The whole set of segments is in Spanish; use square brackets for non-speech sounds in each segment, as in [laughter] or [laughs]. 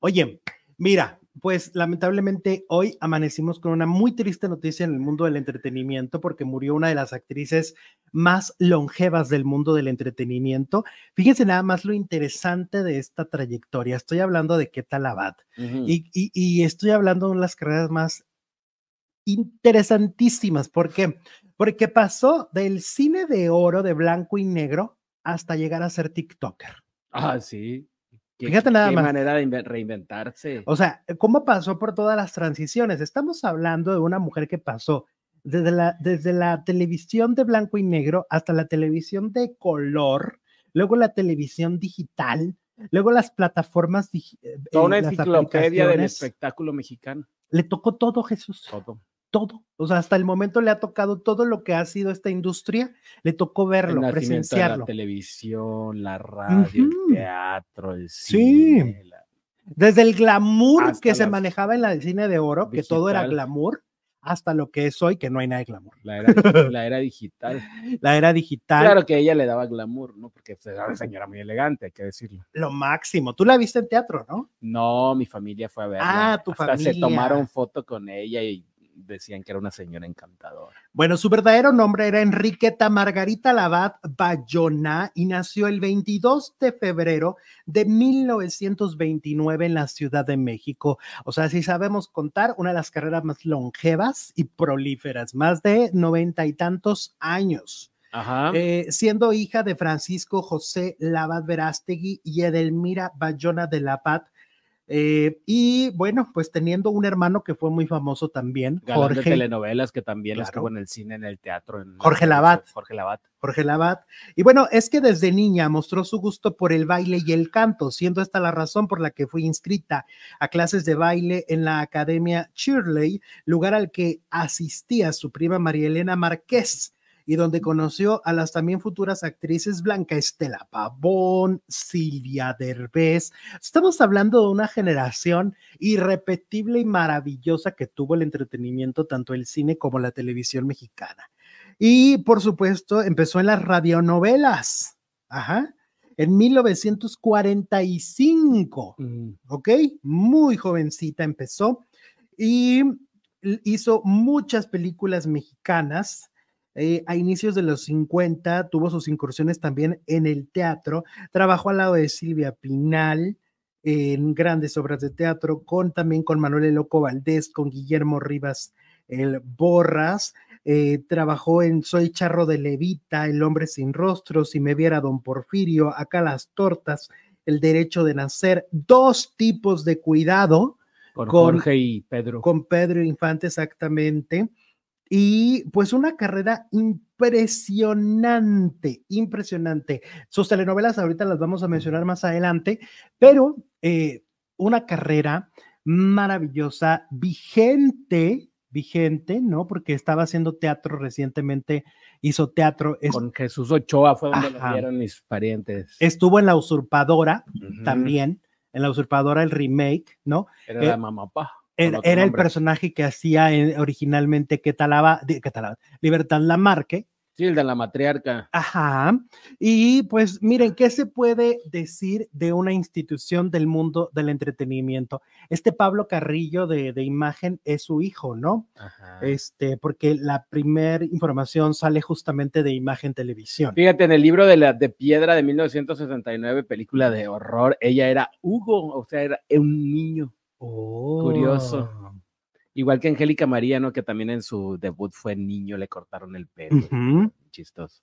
Oye, mira, pues lamentablemente hoy amanecimos con una muy triste noticia en el mundo del entretenimiento porque murió una de las actrices más longevas del mundo del entretenimiento. Fíjense nada más lo interesante de esta trayectoria. Estoy hablando de Keta y, estoy hablando de una las carreras más interesantísimas. ¿Por qué? Porque pasó del cine de oro de blanco y negro hasta llegar a ser TikToker. Ah, sí. Fíjate nada qué más. manera de reinventarse. O sea, ¿cómo pasó por todas las transiciones? Estamos hablando de una mujer que pasó desde la, desde la televisión de blanco y negro hasta la televisión de color, luego la televisión digital, luego las plataformas digitales. Eh, Toda una enciclopedia del espectáculo mexicano. Le tocó todo, Jesús. Todo todo. O sea, hasta el momento le ha tocado todo lo que ha sido esta industria, le tocó verlo, presenciarlo. la televisión, la radio, el teatro, el cine. Desde el glamour que se manejaba en la cine de oro, que todo era glamour, hasta lo que es hoy, que no hay nada de glamour. La era, digital. [laughs] la era digital. Claro que ella le daba glamour, ¿no? Porque pues, era una señora muy elegante, hay que decirlo. Lo máximo. Tú la viste en teatro, ¿no? No, mi familia fue a verla. Ah, tu familia. se tomaron foto con ella y decían que era una señora encantadora. Bueno, su verdadero nombre era Enriqueta Margarita Labat Bayona y nació el 22 de febrero de 1929 en la Ciudad de México. O sea, si sabemos contar, una de las carreras más longevas y prolíferas, más de noventa y tantos años. Ajá. Eh, siendo hija de Francisco José Labat Verástegui y Edelmira Bayona de Labat, eh, y bueno, pues teniendo un hermano que fue muy famoso también, Galán De telenovelas que también las estuvo en el cine, en el teatro. En Jorge Labat. Jorge Labat. Jorge Labat. Y bueno, es que desde niña mostró su gusto por el baile y el canto, siendo esta la razón por la que fui inscrita a clases de baile en la Academia Shirley, lugar al que asistía su prima María Elena Márquez y donde conoció a las también futuras actrices Blanca Estela Pavón, Silvia Derbez. Estamos hablando de una generación irrepetible y maravillosa que tuvo el entretenimiento, tanto el cine como la televisión mexicana. Y por supuesto, empezó en las radionovelas. Ajá en 1945, mm. ¿ok? Muy jovencita empezó y hizo muchas películas mexicanas eh, a inicios de los 50 tuvo sus incursiones también en el teatro, trabajó al lado de Silvia Pinal en grandes obras de teatro, con también con Manuel Eloco Valdés, con Guillermo Rivas el Borras, eh, trabajó en Soy Charro de Levita, El Hombre Sin Rostro, Si Me Viera Don Porfirio, Acá las Tortas, El Derecho de Nacer, dos tipos de cuidado. con Jorge y Pedro. Con Pedro Infante, exactamente. Y pues una carrera impresionante, impresionante. Sus telenovelas ahorita las vamos a mencionar más adelante, pero eh, una carrera maravillosa, vigente, vigente, ¿no? Porque estaba haciendo teatro recientemente, hizo teatro. Con Jesús Ochoa fue donde lo vieron mis parientes. Estuvo en La Usurpadora también, en La Usurpadora el remake, ¿no? Era la eh, mamapá. Era, el personaje que hacía eh, originalmente que talaba? Libertad Lamarque. Sí, el de la matriarca. Ajá. Y pues miren, ¿qué se puede decir de una institución del mundo del entretenimiento? Este Pablo Carrillo de, de imagen es su hijo, ¿no? Ajá. Este, porque la primera información sale justamente de imagen televisión. Fíjate, en el libro de la de piedra de 1969, película de horror, ella era Hugo, o sea, era un niño. Oh Curioso. Oh. Igual que Angélica María, ¿no? Que también en su debut fue niño, le cortaron el pelo. Chistoso.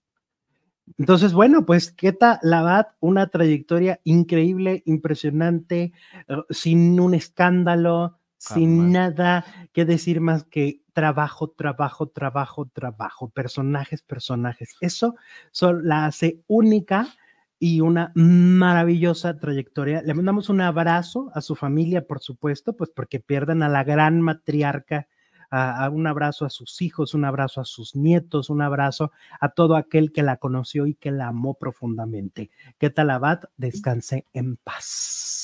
Entonces, bueno, pues La Labat, una trayectoria increíble, impresionante, eh, sin un escándalo, sin nada que decir más que trabajo, trabajo, trabajo, trabajo, personajes, personajes. Eso, eso la hace única y una maravillosa trayectoria. Le mandamos un abrazo a su familia, por supuesto, pues porque pierdan a la gran matriarca, a, un abrazo a sus hijos, un abrazo a sus nietos, un abrazo a todo aquel que la conoció y que la amó profundamente. ¿Qué tal, Abad? Descanse en paz.